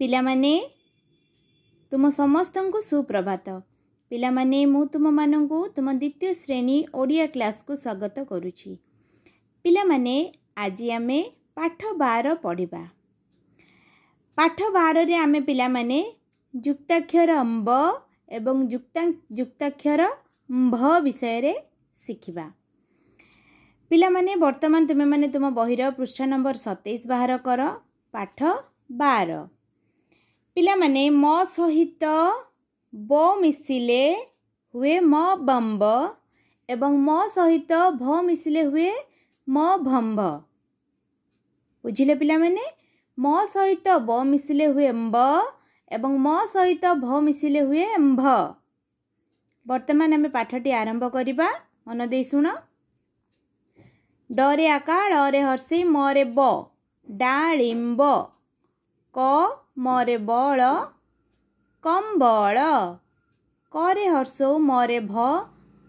ପିଲାମାନେ ତୁମ ସମସ୍ତଙ୍କୁ ସୁପ୍ରଭାତ ପିଲାମାନେ ମୁଁ ତୁମମାନଙ୍କୁ ତୁମ ଦ୍ୱିତୀୟ ଶ୍ରେଣୀ ଓଡ଼ିଆ କ୍ଲାସ୍କୁ ସ୍ୱାଗତ କରୁଛି ପିଲାମାନେ ଆଜି ଆମେ ପାଠ ବାର ପଢ଼ିବା ପାଠ ବାରରେ ଆମେ ପିଲାମାନେ ଯୁକ୍ତାକ୍ଷର ଅମ୍ବ ଏବଂ ଯୁକ୍ତା ଯୁକ୍ତାକ୍ଷର ଭ ବିଷୟରେ ଶିଖିବା ପିଲାମାନେ ବର୍ତ୍ତମାନ ତୁମେମାନେ ତୁମ ବହିର ପୃଷ୍ଠା ନମ୍ବର ସତେଇଶ ବାହାର କର ପାଠ ବାର ପିଲାମାନେ ମ ସହିତ ବ ମିଶିଲେ ହୁଏ ମ ବମ୍ବ ଏବଂ ମ ସହିତ ଭ ମିଶିଲେ ହୁଏ ମ ଭମ୍ବ ବୁଝିଲେ ପିଲାମାନେ ମ ସହିତ ବ ମିଶିଲେ ହୁଏ ମ୍ବ ଏବଂ ମ ସହିତ ଭ ମିଶିଲେ ହୁଏ ମ୍ଭ ବର୍ତ୍ତମାନ ଆମେ ପାଠଟି ଆରମ୍ଭ କରିବା ମନ ଦେଇ ଶୁଣ ଡରେ ଆକା ଳରେ ହର୍ଷେଇ ମରେ ବ ଡାଳିମ୍ବ କ ମରେ ବଳ କମ୍ବଳ କରେ ହର୍ଷୌ ମରେ ଭ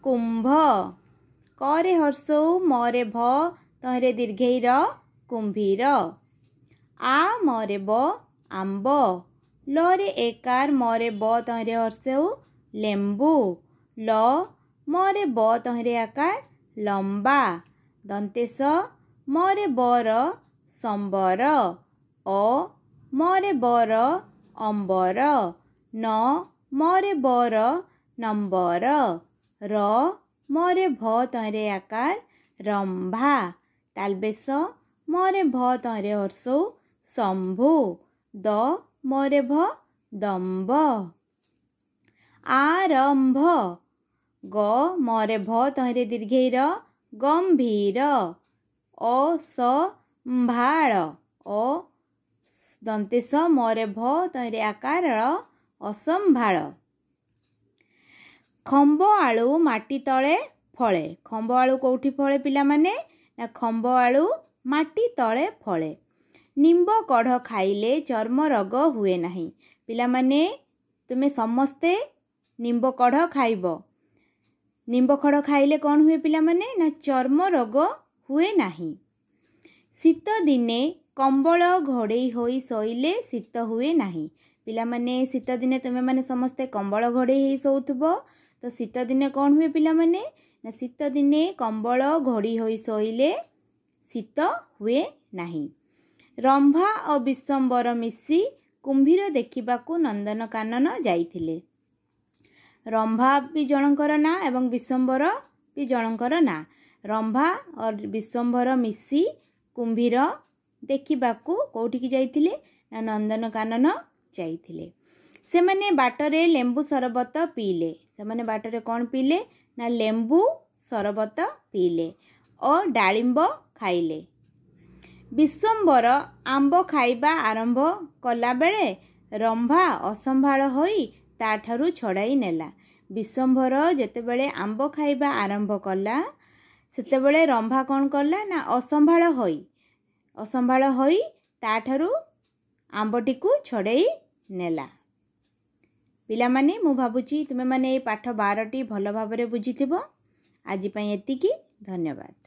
କୁମ୍ଭ କରେ ହର୍ଷୌ ମରେ ଭ ତହିଁରେ ଦୀର୍ଘେଇର କୁମ୍ଭୀର ଆ ମରେ ବ ଆମ୍ବ ଲରେ ଏକାର ମରେ ବ ତହିଁରେ ହର୍ଷେଉ ଲେମ୍ବୁ ଲ ମରେ ବ ତହିଁରେ ଆକାର ଲମ୍ବା ଦନ୍ତେଶ ମରେ ବର ସମ୍ବର ଅ ମରେ ବର ଅମ୍ବର ନ ମରେ ବର ନମ୍ବର ର ମରେ ଭ ତରେ ଆକାର ରମ୍ଭା ତାଲବେସ ମରେ ଭ ତରେ ହର୍ଷୋ ଶମ୍ଭୁ ଦ ମରେ ଭ ଦମ୍ବ ଆରମ୍ଭ ଗ ମରେ ଭ ତରେ ଦୀର୍ଘୈର ଗମ୍ଭୀର ଅ ସମ୍ଭାଳ ଅ ଦନ୍ତେଶ ମରେ ଭ ତରେ ଆକାର ଅସମ୍ଭାଳ ଖମ୍ବ ଆଳୁ ମାଟି ତଳେ ଫଳେ ଖମ୍ବ ଆଳୁ କେଉଁଠି ଫଳେ ପିଲାମାନେ ନା ଖମ୍ବ ଆଳୁ ମାଟି ତଳେ ଫଳେ ନିମ୍ବ କଢ଼ ଖାଇଲେ ଚର୍ମ ରୋଗ ହୁଏ ନାହିଁ ପିଲାମାନେ ତୁମେ ସମସ୍ତେ ନିମ୍ବ କଢ଼ ଖାଇବ ନିମ୍ବ ଖଡ଼ ଖାଇଲେ କ'ଣ ହୁଏ ପିଲାମାନେ ନା ଚର୍ମ ରୋଗ ହୁଏ ନାହିଁ ଶୀତ ଦିନେ কম্বল ঘড়াই হৈ শইলে শীত হুৱে নাহি পিলাম শীত দিনে তুমি মানে সমস্তে কম্বল ঘড়াই হৈ শৌথিব ত শীত দিনে কণ হুৱে পিলা মানে না শীত দিনে কম্বল ঘড়ি হৈ শইলে শীত হুৱে নাহি ৰম্ভা আৰু বিশ্বম্বৰ মিছি কুম্ভীৰ দেখিবাক নন্দনকানন যাইছিল ৰম্ভা বি জনকৰ না এ বিশ্বম্বৰ বি জনকৰ না ৰম্ভা আৰু বিশ্বম্বৰ মিছি কুম্ভীৰ ଦେଖିବାକୁ କେଉଁଠିକି ଯାଇଥିଲେ ନା ନନ୍ଦନକାନନ ଯାଇଥିଲେ ସେମାନେ ବାଟରେ ଲେମ୍ବୁ ସରବତ ପିଇଲେ ସେମାନେ ବାଟରେ କ'ଣ ପିଇଲେ ନା ଲେମ୍ବୁ ସରବତ ପିଇଲେ ଓ ଡାଳିମ୍ବ ଖାଇଲେ ବିଶ୍ୱମ୍ବର ଆମ୍ବ ଖାଇବା ଆରମ୍ଭ କଲାବେଳେ ରମ୍ଭା ଅସମ୍ଭାଳ ହୋଇ ତା'ଠାରୁ ଛଡ଼ାଇ ନେଲା ବିଶ୍ୱମ୍ବର ଯେତେବେଳେ ଆମ୍ବ ଖାଇବା ଆରମ୍ଭ କଲା ସେତେବେଳେ ରମ୍ଭା କ'ଣ କଲା ନା ଅସମ୍ଭାଳ ହୋଇ ଅସମ୍ଭାଳ ହୋଇ ତାଠାରୁ ଆମ୍ବଟିକୁ ଛଡ଼େଇ ନେଲା ପିଲାମାନେ ମୁଁ ଭାବୁଛି ତୁମେମାନେ ଏଇ ପାଠ ବାରଟି ଭଲ ଭାବରେ ବୁଝିଥିବ ଆଜି ପାଇଁ ଏତିକି ଧନ୍ୟବାଦ